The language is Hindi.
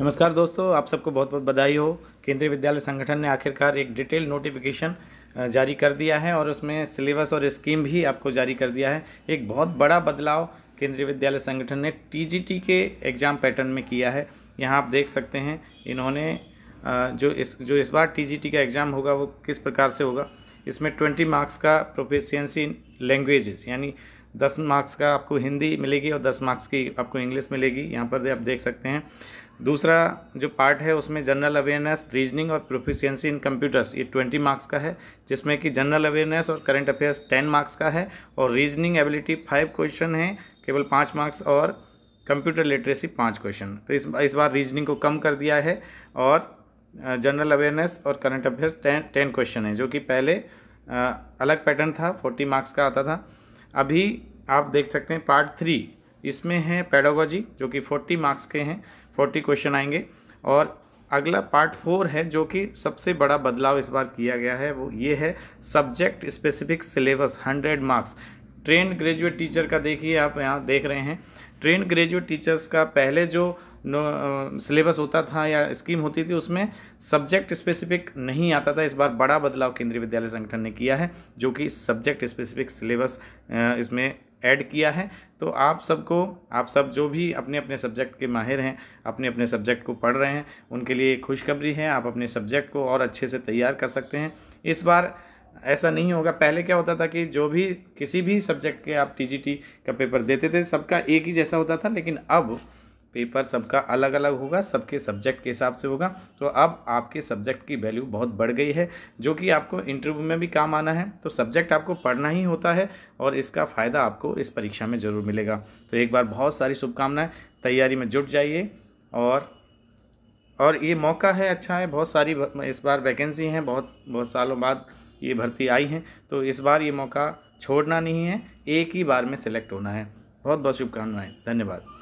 नमस्कार दोस्तों आप सबको बहुत बहुत बधाई हो केंद्रीय विद्यालय संगठन ने आखिरकार एक डिटेल नोटिफिकेशन जारी कर दिया है और उसमें सिलेबस और स्कीम भी आपको जारी कर दिया है एक बहुत बड़ा बदलाव केंद्रीय विद्यालय संगठन ने टीजीटी के एग्ज़ाम पैटर्न में किया है यहाँ आप देख सकते हैं इन्होंने जो इस जो इस बार टी का एग्ज़ाम होगा वो किस प्रकार से होगा इसमें ट्वेंटी मार्क्स का इन लैंग्वेज यानी दस मार्क्स का आपको हिंदी मिलेगी और दस मार्क्स की आपको इंग्लिश मिलेगी यहाँ पर आप देख सकते हैं दूसरा जो पार्ट है उसमें जनरल अवेयरनेस रीजनिंग और प्रोफिशियंसी इन कंप्यूटर्स ये ट्वेंटी मार्क्स का है जिसमें कि जनरल अवेयरनेस और करंट अफेयर्स टेन मार्क्स का है और रीजनिंग एबिलिटी फाइव क्वेश्चन है केवल पाँच मार्क्स और कंप्यूटर लिटरेसी पाँच क्वेश्चन तो इस इस बार रीजनिंग को कम कर दिया है और जनरल अवेयरनेस और current affairs ten ten question है जो कि पहले अलग पैटर्न था फोर्टी मार्क्स का आता था अभी आप देख सकते हैं पार्ट थ्री इसमें है पैडोगॉजी जो कि फोर्टी मार्क्स के हैं फोर्टी क्वेश्चन आएंगे और अगला पार्ट फोर है जो कि सबसे बड़ा बदलाव इस बार किया गया है वो ये है subject specific syllabus hundred marks trained graduate teacher का देखिए आप यहाँ देख रहे हैं ट्रेंड ग्रेजुएट टीचर्स का पहले जो सिलेबस होता था या स्कीम होती थी उसमें सब्जेक्ट स्पेसिफिक नहीं आता था इस बार बड़ा बदलाव केंद्रीय विद्यालय संगठन ने किया है जो कि सब्जेक्ट स्पेसिफिक सिलेबस इसमें ऐड किया है तो आप सबको आप सब जो भी अपने अपने सब्जेक्ट के माहिर हैं अपने अपने सब्जेक्ट को पढ़ रहे हैं उनके लिए खुशखबरी है आप अपने सब्जेक्ट को और अच्छे से तैयार कर सकते हैं इस बार ऐसा नहीं होगा पहले क्या होता था कि जो भी किसी भी सब्जेक्ट के आप टी का पेपर देते थे सबका एक ही जैसा होता था लेकिन अब पेपर सबका अलग अलग होगा सबके सब्जेक्ट के हिसाब से होगा तो अब आपके सब्जेक्ट की वैल्यू बहुत बढ़ गई है जो कि आपको इंटरव्यू में भी काम आना है तो सब्जेक्ट आपको पढ़ना ही होता है और इसका फ़ायदा आपको इस परीक्षा में ज़रूर मिलेगा तो एक बार बहुत सारी शुभकामनाएं तैयारी में जुट जाइए और और ये मौका है अच्छा है बहुत सारी इस बार वैकेंसी हैं बहुत बहुत सालों बाद ये भर्ती आई हैं तो इस बार ये मौका छोड़ना नहीं है एक ही बार में सेलेक्ट होना है बहुत बहुत शुभकामनाएँ धन्यवाद